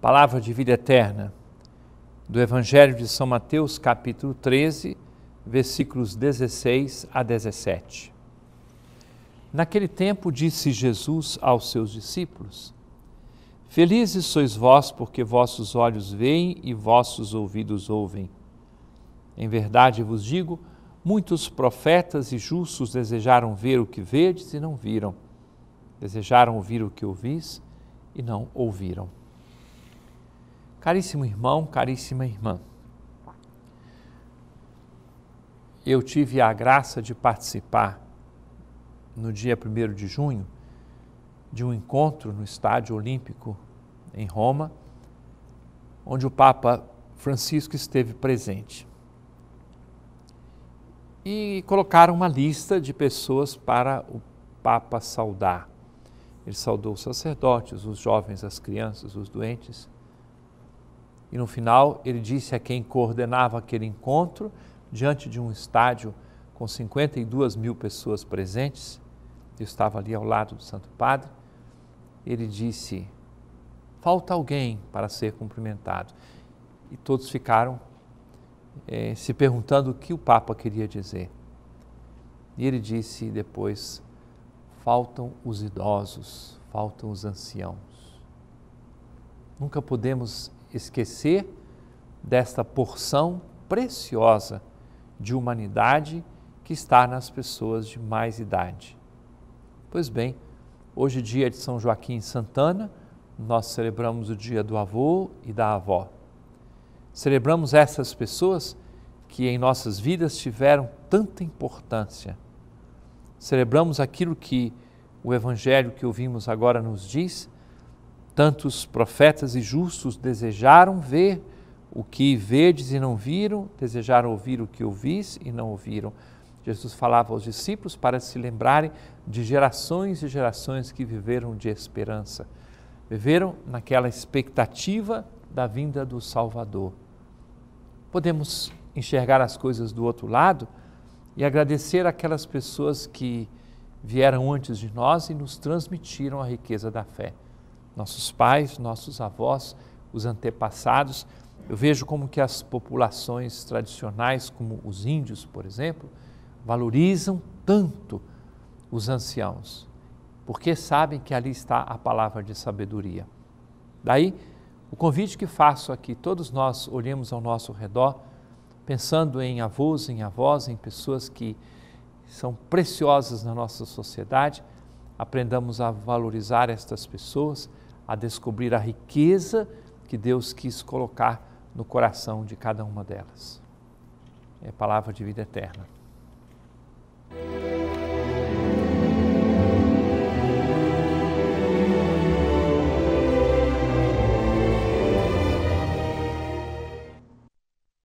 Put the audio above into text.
Palavra de vida eterna do Evangelho de São Mateus, capítulo 13, versículos 16 a 17. Naquele tempo disse Jesus aos seus discípulos: Felizes sois vós, porque vossos olhos veem e vossos ouvidos ouvem. Em verdade vos digo, muitos profetas e justos desejaram ver o que vedes e não viram, desejaram ouvir o que ouvis e não ouviram. Caríssimo irmão, caríssima irmã, eu tive a graça de participar no dia 1 de junho de um encontro no Estádio Olímpico em Roma, onde o Papa Francisco esteve presente. E colocaram uma lista de pessoas para o Papa saudar. Ele saudou os sacerdotes, os jovens, as crianças, os doentes. E no final, ele disse a quem coordenava aquele encontro, diante de um estádio com 52 mil pessoas presentes, eu estava ali ao lado do Santo Padre, ele disse: Falta alguém para ser cumprimentado. E todos ficaram eh, se perguntando o que o Papa queria dizer. E ele disse depois: Faltam os idosos, faltam os anciãos. Nunca podemos esquecer desta porção preciosa de humanidade que está nas pessoas de mais idade. Pois bem, hoje, é dia de São Joaquim e Santana, nós celebramos o dia do avô e da avó. Celebramos essas pessoas que em nossas vidas tiveram tanta importância. Celebramos aquilo que o Evangelho que ouvimos agora nos diz Tantos profetas e justos desejaram ver o que vedes e não viram, desejaram ouvir o que ouvis e não ouviram. Jesus falava aos discípulos para se lembrarem de gerações e gerações que viveram de esperança, viveram naquela expectativa da vinda do Salvador. Podemos enxergar as coisas do outro lado e agradecer aquelas pessoas que vieram antes de nós e nos transmitiram a riqueza da fé nossos pais, nossos avós, os antepassados. Eu vejo como que as populações tradicionais, como os índios, por exemplo, valorizam tanto os anciãos, porque sabem que ali está a palavra de sabedoria. Daí, o convite que faço aqui, todos nós olhemos ao nosso redor, pensando em avós, em avós, em pessoas que são preciosas na nossa sociedade, aprendamos a valorizar estas pessoas, a descobrir a riqueza que Deus quis colocar no coração de cada uma delas. É a palavra de vida eterna.